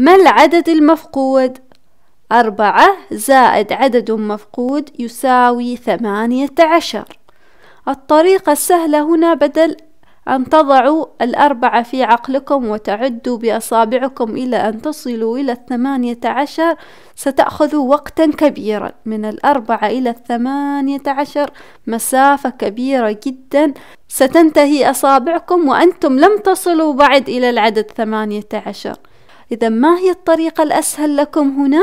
ما العدد المفقود؟ أربعة زائد عدد مفقود يساوي ثمانية عشر الطريقة السهلة هنا بدل أن تضعوا الأربعة في عقلكم وتعدوا بأصابعكم إلى أن تصلوا إلى الثمانية عشر ستأخذوا وقتا كبيرا من الأربعة إلى الثمانية عشر مسافة كبيرة جدا ستنتهي أصابعكم وأنتم لم تصلوا بعد إلى العدد ثمانية عشر إذا ما هي الطريقة الأسهل لكم هنا؟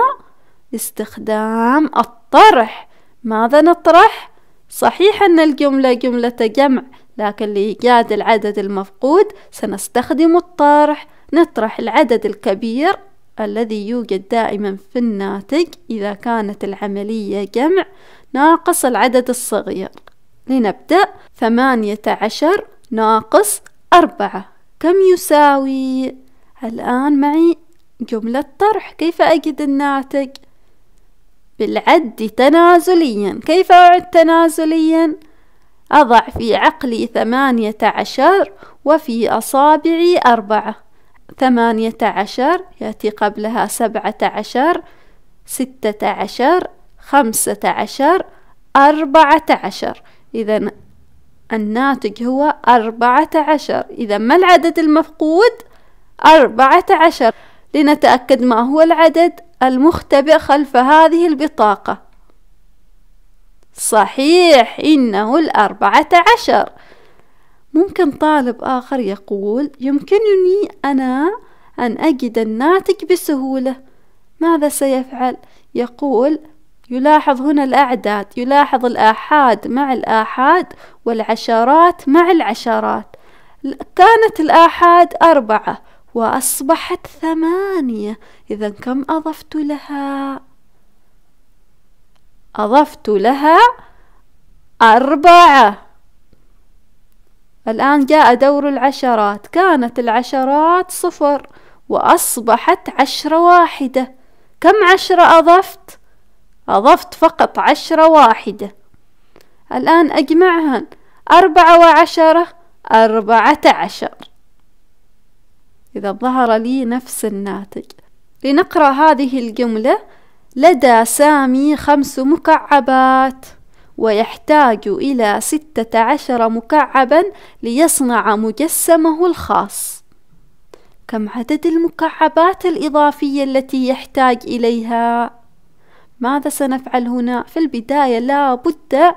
استخدام الطرح ماذا نطرح؟ صحيح أن الجملة جملة جمع لكن لإيجاد العدد المفقود سنستخدم الطرح نطرح العدد الكبير الذي يوجد دائما في الناتج إذا كانت العملية جمع ناقص العدد الصغير لنبدأ ثمانية عشر ناقص أربعة كم يساوي؟ الآن معي جملة طرح كيف أجد الناتج بالعد تنازليا كيف أعد تنازليا أضع في عقلي ثمانية عشر وفي أصابعي أربعة ثمانية عشر يأتي قبلها سبعة عشر ستة عشر خمسة عشر أربعة عشر إذا الناتج هو أربعة عشر إذا ما العدد المفقود؟ أربعة عشر لنتأكد ما هو العدد المختبئ خلف هذه البطاقة صحيح إنه الأربعة عشر ممكن طالب آخر يقول يمكنني أنا أن أجد الناتج بسهولة ماذا سيفعل؟ يقول يلاحظ هنا الأعداد يلاحظ الآحاد مع الآحاد والعشرات مع العشرات كانت الآحاد أربعة وأصبحت ثمانية إذا كم أضفت لها أضفت لها أربعة الآن جاء دور العشرات كانت العشرات صفر وأصبحت عشرة واحدة كم عشرة أضفت؟ أضفت فقط عشرة واحدة الآن أجمعها أربعة وعشرة أربعة عشر إذا ظهر لي نفس الناتج لنقرأ هذه الجملة لدى سامي خمس مكعبات ويحتاج إلى ستة عشر مكعبا ليصنع مجسمه الخاص كم عدد المكعبات الإضافية التي يحتاج إليها؟ ماذا سنفعل هنا؟ في البداية لا بد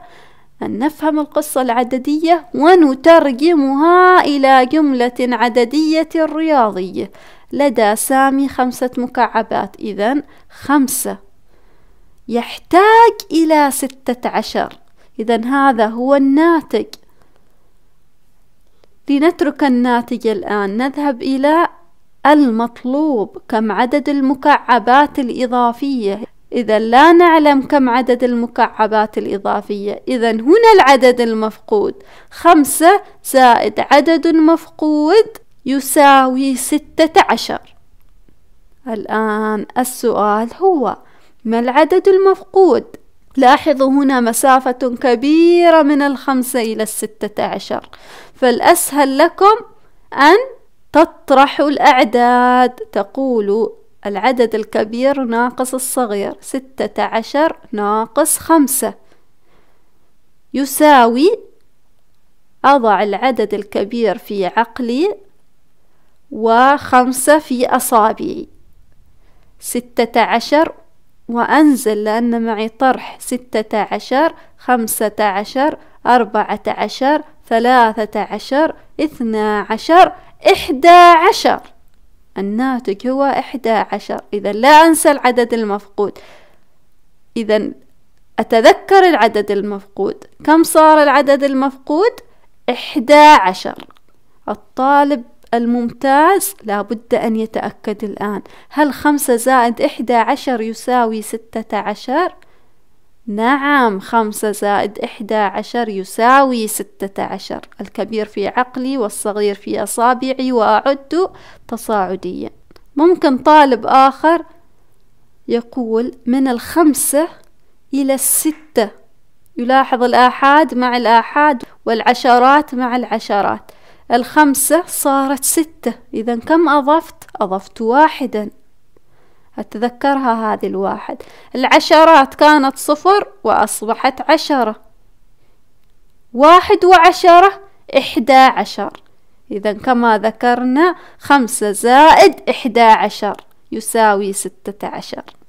أن نفهم القصة العددية ونترجمها إلى جملة عددية رياضية لدى سامي خمسة مكعبات إذا خمسة يحتاج إلى ستة عشر إذا هذا هو الناتج لنترك الناتج الآن نذهب إلى المطلوب كم عدد المكعبات الإضافية إذا لا نعلم كم عدد المكعبات الإضافية إذا هنا العدد المفقود خمسة زائد عدد مفقود يساوي ستة عشر الآن السؤال هو ما العدد المفقود؟ لاحظوا هنا مسافة كبيرة من الخمسة إلى الستة عشر فالأسهل لكم أن تطرحوا الأعداد تقولوا العدد الكبير ناقص الصغير ستة عشر ناقص خمسة يساوي أضع العدد الكبير في عقلي وخمسة في أصابعي ستة عشر وأنزل لأن معي طرح ستة عشر خمسة عشر أربعة عشر ثلاثة عشر اثنا عشر إحدى عشر الناتج هو إحدى عشر إذا لا أنسى العدد المفقود إذا أتذكر العدد المفقود كم صار العدد المفقود؟ إحدى عشر الطالب الممتاز لابد أن يتأكد الآن هل خمسة زائد إحدى عشر يساوي ستة عشر؟ نعم خمسة زائد إحدى عشر يساوي ستة عشر الكبير في عقلي والصغير في أصابعي وأعد تصاعديا ممكن طالب آخر يقول من الخمسة إلى الستة يلاحظ الآحاد مع الآحاد والعشرات مع العشرات الخمسة صارت ستة إذا كم أضفت؟ أضفت واحدا أتذكرها هذه الواحد العشرات كانت صفر وأصبحت عشرة واحد وعشرة إحدى عشر إذا كما ذكرنا خمسة زائد إحدى عشر يساوي ستة عشر